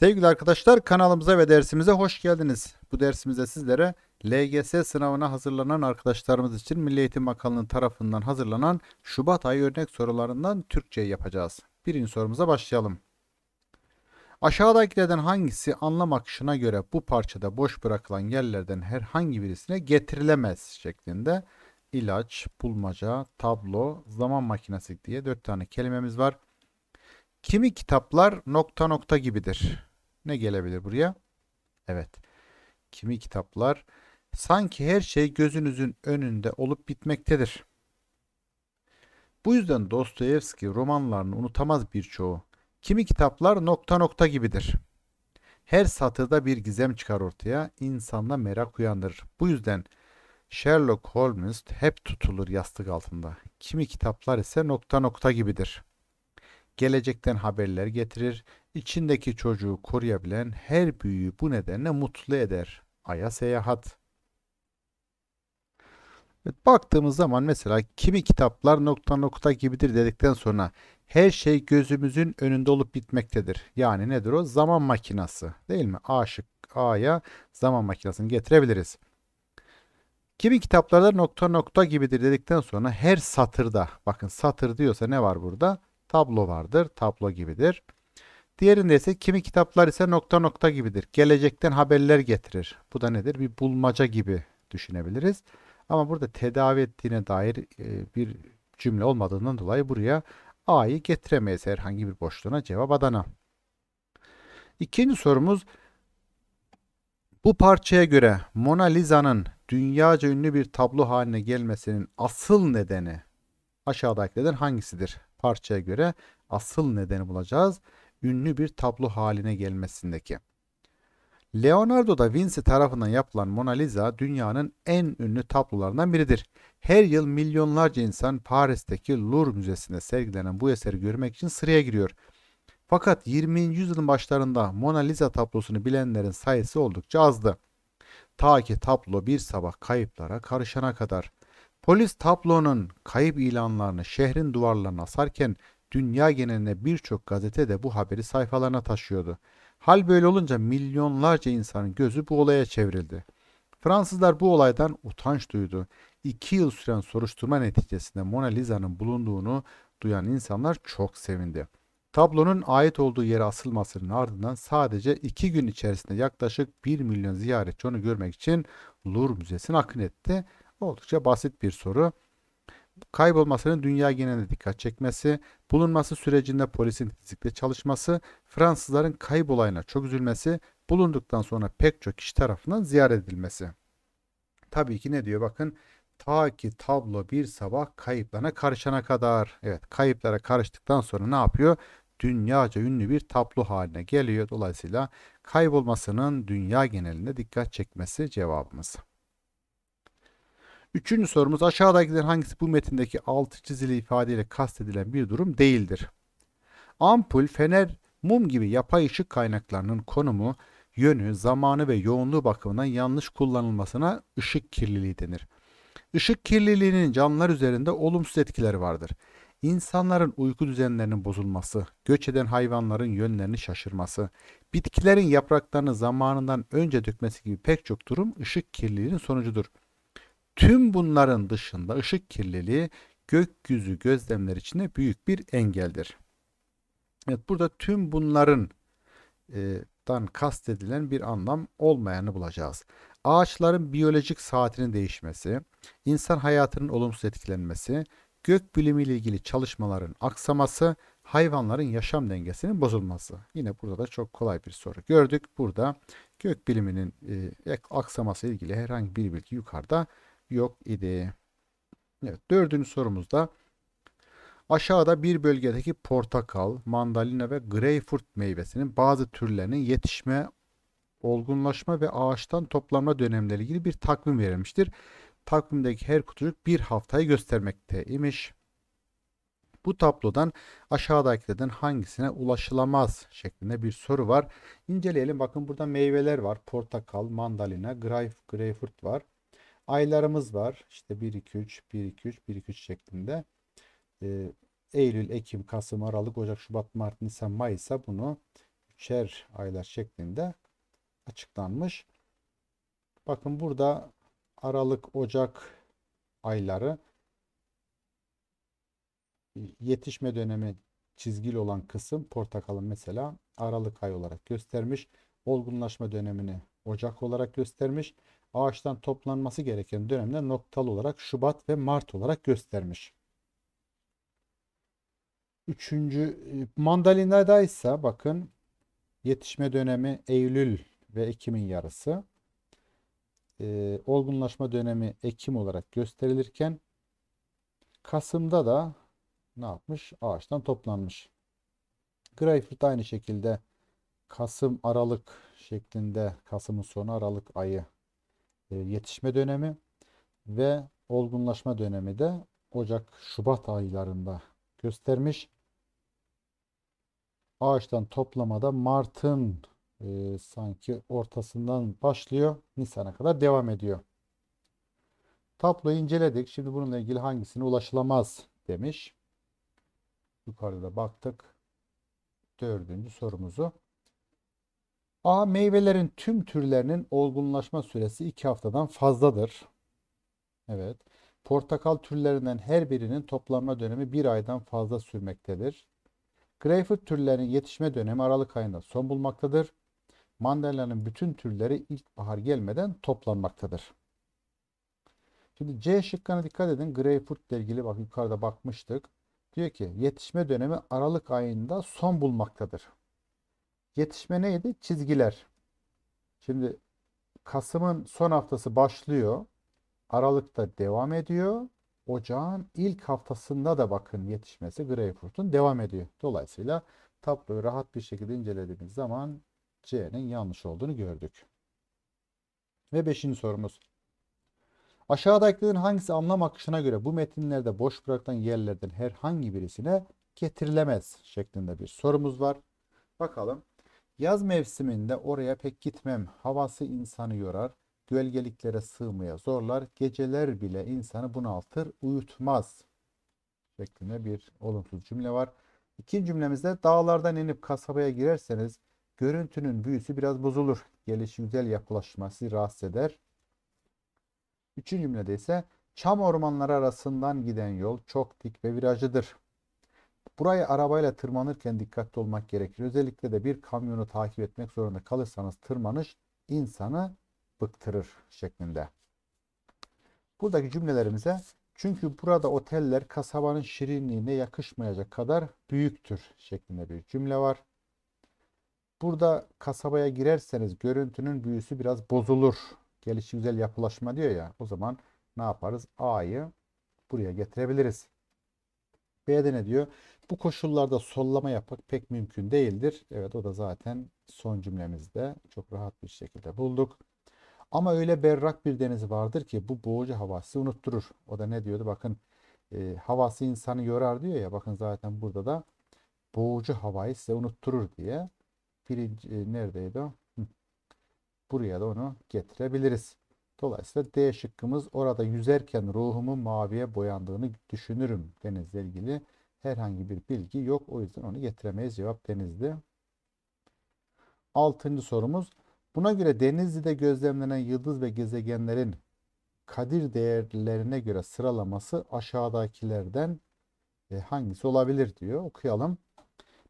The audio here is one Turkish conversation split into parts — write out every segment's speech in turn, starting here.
Sevgili arkadaşlar kanalımıza ve dersimize hoş geldiniz. Bu dersimizde sizlere LGS sınavına hazırlanan arkadaşlarımız için Milli Eğitim Bakanlığı tarafından hazırlanan Şubat ayı örnek sorularından Türkçe yapacağız. Birinci sorumuza başlayalım. Aşağıdakilerden hangisi anlam akışına göre bu parçada boş bırakılan yerlerden herhangi birisine getirilemez şeklinde ilaç, bulmaca, tablo, zaman makinesi diye dört tane kelimemiz var. Kimi kitaplar nokta nokta gibidir. Ne gelebilir buraya? Evet. Kimi kitaplar sanki her şey gözünüzün önünde olup bitmektedir. Bu yüzden Dostoyevski romanlarını unutamaz birçoğu. Kimi kitaplar nokta nokta gibidir. Her satırda bir gizem çıkar ortaya, insanda merak uyandırır. Bu yüzden Sherlock Holmes hep tutulur yastık altında. Kimi kitaplar ise nokta nokta gibidir gelecekten haberler getirir, içindeki çocuğu koruyabilen her büyüğü bu nedenle mutlu eder. Ay'a seyahat. Evet, baktığımız zaman mesela kimi kitaplar nokta nokta gibidir dedikten sonra her şey gözümüzün önünde olup bitmektedir. Yani nedir o? Zaman makinası değil mi? Aşık A'ya zaman makinasını getirebiliriz. Kimi kitaplarda nokta nokta gibidir dedikten sonra her satırda bakın satır diyorsa ne var burada? tablo vardır. Tablo gibidir. Diğerinde ise kimi kitaplar ise nokta nokta gibidir. Gelecekten haberler getirir. Bu da nedir? Bir bulmaca gibi düşünebiliriz. Ama burada tedavi ettiğine dair e, bir cümle olmadığından dolayı buraya A'yı getiremeyiz herhangi bir boşluğuna cevap Adana. İkinci sorumuz bu parçaya göre Mona Lisa'nın dünyaca ünlü bir tablo haline gelmesinin asıl nedeni aşağıdakilerden hangisidir? parçaya göre asıl nedeni bulacağız. Ünlü bir tablo haline gelmesindeki. Leonardo da Vinci tarafından yapılan Mona Lisa dünyanın en ünlü tablolarından biridir. Her yıl milyonlarca insan Paris'teki Louvre Müzesi'nde sergilenen bu eseri görmek için sıraya giriyor. Fakat 20. yüzyılın başlarında Mona Lisa tablosunu bilenlerin sayısı oldukça azdı. Ta ki tablo bir sabah kayıplara karışana kadar. Polis tablonun kayıp ilanlarını şehrin duvarlarına asarken dünya genelinde birçok gazete de bu haberi sayfalarına taşıyordu. Hal böyle olunca milyonlarca insanın gözü bu olaya çevrildi. Fransızlar bu olaydan utanç duydu. İki yıl süren soruşturma neticesinde Mona Lisa'nın bulunduğunu duyan insanlar çok sevindi. Tablonun ait olduğu yere asılmasının ardından sadece iki gün içerisinde yaklaşık 1 milyon ziyaretçi onu görmek için Louvre Müzesi'ne akın etti Oldukça basit bir soru. Kaybolmasının dünya genelinde dikkat çekmesi, bulunması sürecinde polisin titizlikle çalışması, Fransızların kaybolayına çok üzülmesi, bulunduktan sonra pek çok kişi tarafından ziyaret edilmesi. Tabii ki ne diyor bakın ta ki tablo bir sabah kayıplarına karışana kadar. Evet kayıplara karıştıktan sonra ne yapıyor? Dünyaca ünlü bir tablo haline geliyor. Dolayısıyla kaybolmasının dünya genelinde dikkat çekmesi cevabımız. Üçüncü sorumuz aşağıdakiler hangisi bu metindeki altı çizili ifadeyle kastedilen bir durum değildir? Ampul, fener, mum gibi yapay ışık kaynaklarının konumu, yönü, zamanı ve yoğunluğu bakımından yanlış kullanılmasına ışık kirliliği denir. Işık kirliliğinin canlılar üzerinde olumsuz etkileri vardır. İnsanların uyku düzenlerinin bozulması, göç eden hayvanların yönlerini şaşırması, bitkilerin yapraklarını zamanından önce dökmesi gibi pek çok durum ışık kirliliğinin sonucudur. Tüm bunların dışında ışık kirliliği gökyüzü gözlemler için de büyük bir engeldir. Evet burada tüm bunların e, dan kastedilen bir anlam olmayanı bulacağız. Ağaçların biyolojik saatinin değişmesi, insan hayatının olumsuz etkilenmesi, gök bilimi ile ilgili çalışmaların aksaması, hayvanların yaşam dengesinin bozulması. Yine burada da çok kolay bir soru gördük. Burada gök biliminin e, aksaması ile ilgili herhangi bir bilgi yukarıda yok idi. Evet, dördüncü sorumuzda aşağıda bir bölgedeki portakal, mandalina ve greyfurt meyvesinin bazı türlerinin yetişme, olgunlaşma ve ağaçtan toplanma dönemleri ilgili bir takvim verilmiştir. Takvimdeki her kutucuk bir haftayı göstermekte imiş. Bu tablodan aşağıdakilerden hangisine ulaşılamaz şeklinde bir soru var. İnceleyelim. Bakın burada meyveler var. Portakal, mandalina, greyf, greyfurt var aylarımız var. İşte 1 2 3 1 2 3 1 2 3 şeklinde. E, Eylül, Ekim, Kasım, Aralık, Ocak, Şubat, Mart, Nisan, Mayıs'a bunu üçer aylar şeklinde açıklanmış. Bakın burada Aralık, Ocak ayları yetişme dönemi çizgili olan kısım portakalın mesela Aralık ayı olarak göstermiş. Olgunlaşma dönemini Ocak olarak göstermiş ağaçtan toplanması gereken dönemde noktalı olarak Şubat ve Mart olarak göstermiş. Üçüncü e, mandalinada ise bakın yetişme dönemi Eylül ve Ekim'in yarısı. Ee, olgunlaşma dönemi Ekim olarak gösterilirken Kasım'da da ne yapmış? Ağaçtan toplanmış. Greyfurt aynı şekilde Kasım Aralık şeklinde Kasım'ın sonu Aralık ayı e, yetişme dönemi ve olgunlaşma dönemi de Ocak-Şubat aylarında göstermiş. Ağaçtan toplamada Mart'ın e, sanki ortasından başlıyor. Nisan'a kadar devam ediyor. Tabloyu inceledik. Şimdi bununla ilgili hangisine ulaşılamaz demiş. Yukarıda baktık. Dördüncü sorumuzu A. Meyvelerin tüm türlerinin olgunlaşma süresi 2 haftadan fazladır. Evet. Portakal türlerinden her birinin toplanma dönemi 1 aydan fazla sürmektedir. Greyfurt türlerinin yetişme dönemi Aralık ayında son bulmaktadır. Mandalina'nın bütün türleri ilkbahar gelmeden toplanmaktadır. Şimdi C şıkkına dikkat edin. Greyfurt ile ilgili bak yukarıda bakmıştık. Diyor ki yetişme dönemi Aralık ayında son bulmaktadır. Yetişme neydi? Çizgiler. Şimdi Kasım'ın son haftası başlıyor. Aralık'ta devam ediyor. Ocağın ilk haftasında da bakın yetişmesi Greyfurt'un devam ediyor. Dolayısıyla tabloyu rahat bir şekilde incelediğimiz zaman C'nin yanlış olduğunu gördük. Ve beşinci sorumuz. Aşağıdakilerin hangisi anlam akışına göre bu metinlerde boş bırakılan yerlerden herhangi birisine getirilemez şeklinde bir sorumuz var. Bakalım Yaz mevsiminde oraya pek gitmem. Havası insanı yorar. Gölgeliklere sığmaya zorlar. Geceler bile insanı bunaltır, uyutmaz. Şeklinde bir olumsuz cümle var. İkinci cümlemizde dağlardan inip kasabaya girerseniz görüntünün büyüsü biraz bozulur. Gelişi güzel yapılaşma sizi rahatsız eder. Üçüncü cümlede ise çam ormanları arasından giden yol çok dik ve virajlıdır. Buraya arabayla tırmanırken dikkatli olmak gerekir. Özellikle de bir kamyonu takip etmek zorunda kalırsanız tırmanış insanı bıktırır şeklinde. Buradaki cümlelerimize çünkü burada oteller kasabanın şirinliğine yakışmayacak kadar büyüktür şeklinde bir cümle var. Burada kasabaya girerseniz görüntünün büyüsü biraz bozulur. Gelişi güzel yapılaşma diyor ya. O zaman ne yaparız? A'yı buraya getirebiliriz. B'de ne diyor? Bu koşullarda sollama yapmak pek mümkün değildir. Evet o da zaten son cümlemizde çok rahat bir şekilde bulduk. Ama öyle berrak bir deniz vardır ki bu boğucu havası unutturur. O da ne diyordu bakın e, havası insanı yorar diyor ya bakın zaten burada da boğucu havayı size unutturur diye. Birinci, e, neredeydi o? Buraya da onu getirebiliriz. Dolayısıyla D şıkkımız orada yüzerken ruhumu maviye boyandığını düşünürüm denizle ilgili herhangi bir bilgi yok. O yüzden onu getiremeyiz. Cevap Denizli. Altıncı sorumuz. Buna göre Denizli'de gözlemlenen yıldız ve gezegenlerin kadir değerlerine göre sıralaması aşağıdakilerden e, hangisi olabilir diyor. Okuyalım.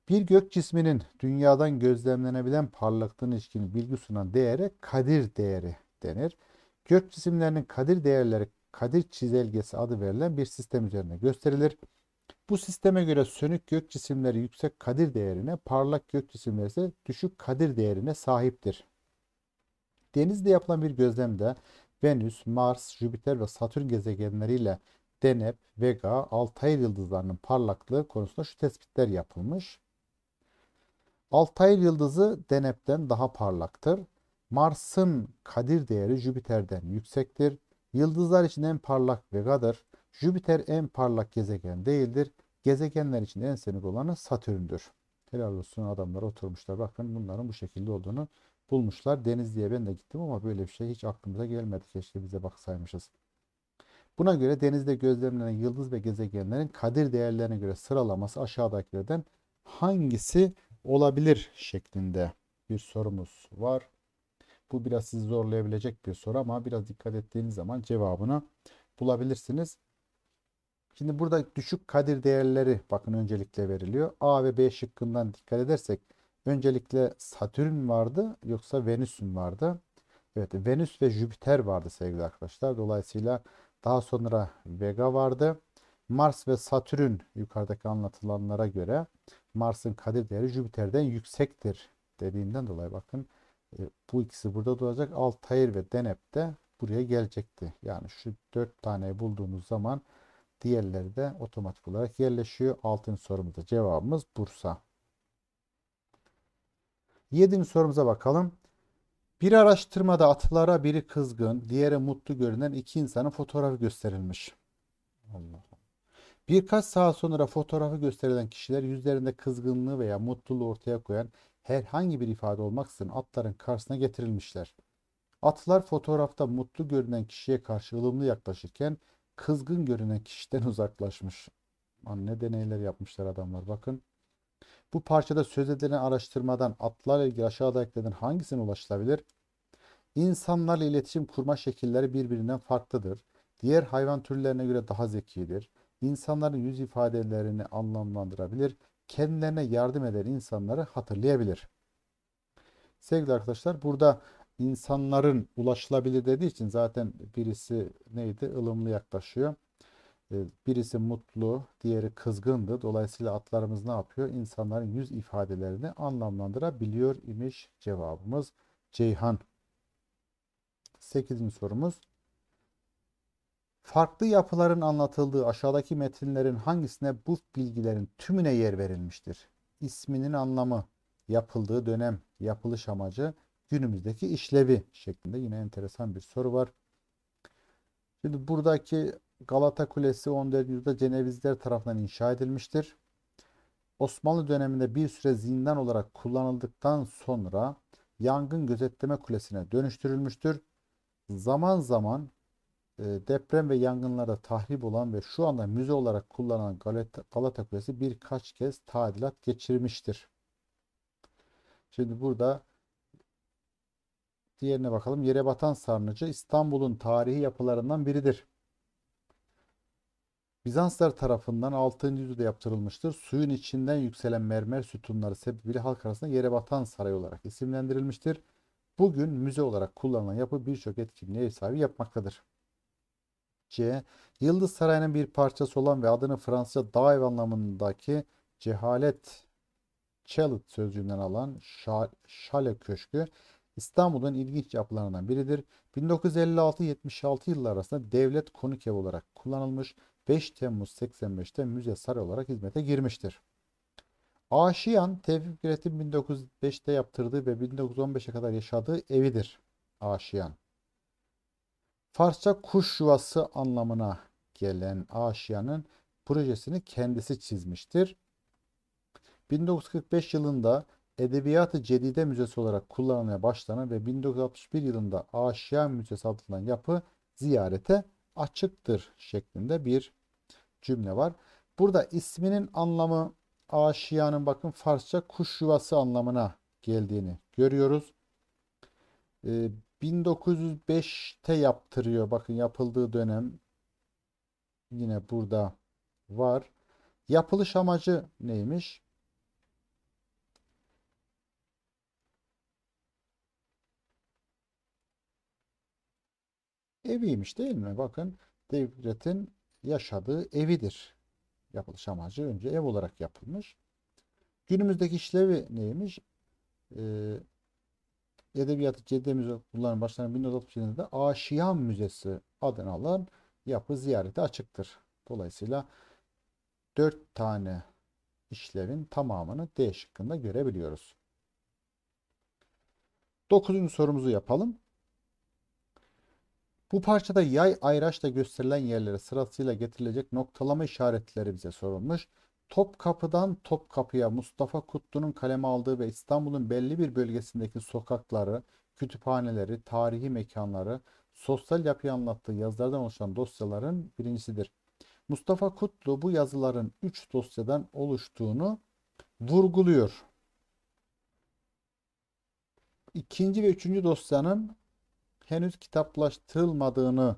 Bir gök cisminin dünyadan gözlemlenebilen parlaklığına ilişkin bilgi sunan değere kadir değeri denir. Gök cisimlerinin kadir değerleri kadir çizelgesi adı verilen bir sistem üzerine gösterilir. Bu sisteme göre sönük gök cisimleri yüksek kadir değerine, parlak gök cisimleri ise düşük kadir değerine sahiptir. Denizde yapılan bir gözlemde Venüs, Mars, Jüpiter ve Satürn gezegenleriyle Deneb, Vega, Altair yıldızlarının parlaklığı konusunda şu tespitler yapılmış. Altair yıldızı Deneb'den daha parlaktır. Mars'ın kadir değeri Jüpiter'den yüksektir. Yıldızlar için en parlak Vega'dır. Jüpiter en parlak gezegen değildir. Gezegenler için en sevimli olanı Satürn'dür. Helal olsun adamlar oturmuşlar. Bakın bunların bu şekilde olduğunu bulmuşlar. Denizli'ye ben de gittim ama böyle bir şey hiç aklımıza gelmedi. Keşke bize baksaymışız. Buna göre denizde gözlemlenen yıldız ve gezegenlerin kadir değerlerine göre sıralaması aşağıdakilerden hangisi olabilir şeklinde bir sorumuz var. Bu biraz sizi zorlayabilecek bir soru ama biraz dikkat ettiğiniz zaman cevabını bulabilirsiniz. Şimdi burada düşük kadir değerleri bakın öncelikle veriliyor. A ve B şıkkından dikkat edersek öncelikle Satürn vardı yoksa Venüs vardı? Evet Venüs ve Jüpiter vardı sevgili arkadaşlar. Dolayısıyla daha sonra Vega vardı. Mars ve Satürn yukarıdaki anlatılanlara göre Mars'ın kadir değeri Jüpiter'den yüksektir dediğimden dolayı bakın e, bu ikisi burada duracak. Altair ve Deneb de buraya gelecekti. Yani şu dört tane bulduğunuz zaman Diğerleri de otomatik olarak yerleşiyor. Altıncı sorumuzda cevabımız Bursa. Yedinci sorumuza bakalım. Bir araştırmada atlara biri kızgın, diğeri mutlu görünen iki insanın fotoğrafı gösterilmiş. Allah Birkaç saat sonra fotoğrafı gösterilen kişiler yüzlerinde kızgınlığı veya mutluluğu ortaya koyan herhangi bir ifade olmaksızın atların karşısına getirilmişler. Atlar fotoğrafta mutlu görünen kişiye karşı ılımlı yaklaşırken kızgın görünen kişiden uzaklaşmış. Lan ne deneyler yapmışlar adamlar bakın. Bu parçada söz edilen araştırmadan atlarla ilgili aşağıdakilerden hangisine ulaşılabilir? İnsanlarla iletişim kurma şekilleri birbirinden farklıdır. Diğer hayvan türlerine göre daha zekidir. İnsanların yüz ifadelerini anlamlandırabilir. Kendilerine yardım eden insanları hatırlayabilir. Sevgili arkadaşlar burada insanların ulaşılabilir dediği için zaten birisi neydi? ılımlı yaklaşıyor. Ee, birisi mutlu, diğeri kızgındı. Dolayısıyla atlarımız ne yapıyor? İnsanların yüz ifadelerini anlamlandırabiliyor imiş cevabımız Ceyhan. Sekizinci sorumuz. Farklı yapıların anlatıldığı aşağıdaki metinlerin hangisine bu bilgilerin tümüne yer verilmiştir? İsminin anlamı, yapıldığı dönem, yapılış amacı, günümüzdeki işlevi şeklinde yine enteresan bir soru var. Şimdi buradaki Galata Kulesi 14. yüzyılda Cenevizler tarafından inşa edilmiştir. Osmanlı döneminde bir süre zindan olarak kullanıldıktan sonra yangın gözetleme kulesine dönüştürülmüştür. Zaman zaman e, deprem ve yangınlarda tahrip olan ve şu anda müze olarak kullanılan Galata, Galata Kulesi birkaç kez tadilat geçirmiştir. Şimdi burada Diğerine bakalım. Yere batan sarnıcı İstanbul'un tarihi yapılarından biridir. Bizanslar tarafından 6. yüzyılda yaptırılmıştır. Suyun içinden yükselen mermer sütunları sebebiyle halk arasında yere batan saray olarak isimlendirilmiştir. Bugün müze olarak kullanılan yapı birçok etkinliğe ev sahibi yapmaktadır. C. Yıldız Sarayı'nın bir parçası olan ve adını Fransızca dağ ev anlamındaki cehalet Chalet sözcüğünden alan Şale Köşkü İstanbul'un ilginç yapılarından biridir. 1956-76 yılları arasında devlet konuk ev olarak kullanılmış 5 Temmuz 85'te müze sarı olarak hizmete girmiştir. Aşiyan, Tevfik Üret'in 1905'te yaptırdığı ve 1915'e kadar yaşadığı evidir. Aşiyan. Farsça kuş yuvası anlamına gelen Aşiyan'ın projesini kendisi çizmiştir. 1945 yılında Edebiyatı Cedide Müzesi olarak kullanılmaya başlanan ve 1961 yılında Aşiya Müzesi adlanan yapı ziyarete açıktır şeklinde bir cümle var. Burada isminin anlamı aşiyanın bakın Farsça kuş yuvası anlamına geldiğini görüyoruz. 1905'te ee, yaptırıyor. Bakın yapıldığı dönem yine burada var. Yapılış amacı neymiş? eviymiş değil mi? Bakın devletin yaşadığı evidir. Yapılış amacı önce ev olarak yapılmış. Günümüzdeki işlevi neymiş? Ee, Edebiyatı Cedde Müzesi kullanım başlanan 1967'de Aşiyan Müzesi adını alan yapı ziyarete açıktır. Dolayısıyla dört tane işlevin tamamını D şıkkında görebiliyoruz. Dokuzuncu sorumuzu yapalım. Bu parçada yay ayraçla gösterilen yerlere sırasıyla getirilecek noktalama işaretleri bize sorulmuş. Top kapıdan top kapıya Mustafa Kutlu'nun kaleme aldığı ve İstanbul'un belli bir bölgesindeki sokakları, kütüphaneleri, tarihi mekanları, sosyal yapıyı anlattığı yazılardan oluşan dosyaların birincisidir. Mustafa Kutlu bu yazıların 3 dosyadan oluştuğunu vurguluyor. İkinci ve üçüncü dosyanın henüz kitaplaştırılmadığını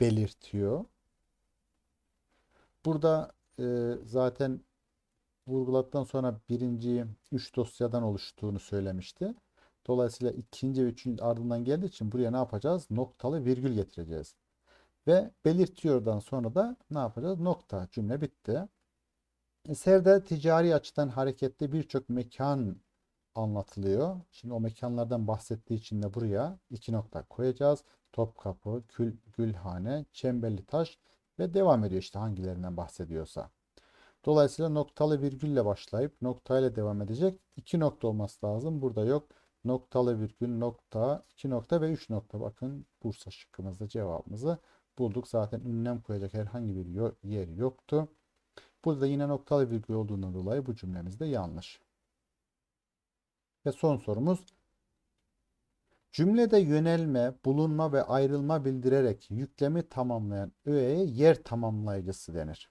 belirtiyor. Burada e, zaten vurguladıktan sonra birinci üç dosyadan oluştuğunu söylemişti. Dolayısıyla ikinci ve üçüncü ardından geldiği için buraya ne yapacağız? Noktalı virgül getireceğiz. Ve belirtiyordan sonra da ne yapacağız? Nokta. Cümle bitti. Eserde ticari açıdan hareketli birçok mekan anlatılıyor. Şimdi o mekanlardan bahsettiği için de buraya iki nokta koyacağız. Topkapı, Kül, Gülhane, Çemberli Taş ve devam ediyor işte hangilerinden bahsediyorsa. Dolayısıyla noktalı virgülle başlayıp noktayla devam edecek. iki nokta olması lazım. Burada yok. Noktalı virgül, nokta, iki nokta ve üç nokta. Bakın Bursa şıkkımızda cevabımızı bulduk. Zaten ünlem koyacak herhangi bir yer yoktu. Burada yine noktalı virgül olduğundan dolayı bu cümlemiz de yanlış. Ve son sorumuz. Cümlede yönelme, bulunma ve ayrılma bildirerek yüklemi tamamlayan öğeye yer tamamlayıcısı denir.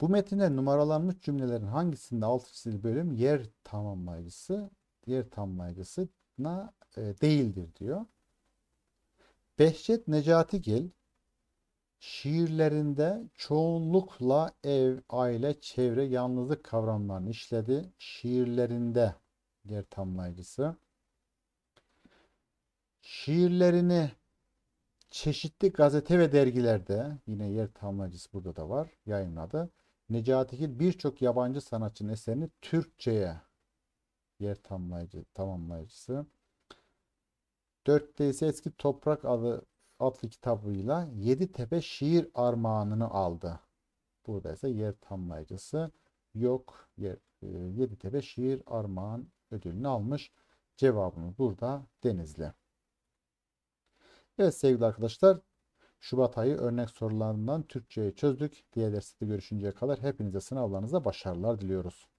Bu metinde numaralanmış cümlelerin hangisinde alt çizili bölüm yer tamamlayıcısı, yer tamamlayıcısına e, değildir diyor. Behçet Necati Necatigil şiirlerinde çoğunlukla ev, aile, çevre, yalnızlık kavramlarını işledi. Şiirlerinde Diğer tamlayıcısı. Şiirlerini çeşitli gazete ve dergilerde yine yer tamlayıcısı burada da var yayınladı. Necati Gil birçok yabancı sanatçının eserini Türkçe'ye yer tamlayıcı, tamamlayıcısı. Dörtte ise eski toprak adı adlı kitabıyla Yedi Tepe şiir armağanını aldı. Burada ise yer tamlayıcısı yok. Yer, e, Yedi Tepe şiir armağan ödülünü almış. Cevabımız burada Denizli. Evet sevgili arkadaşlar Şubat ayı örnek sorularından Türkçe'ye çözdük. Diğer derste görüşünceye kadar hepinize sınavlarınızda başarılar diliyoruz.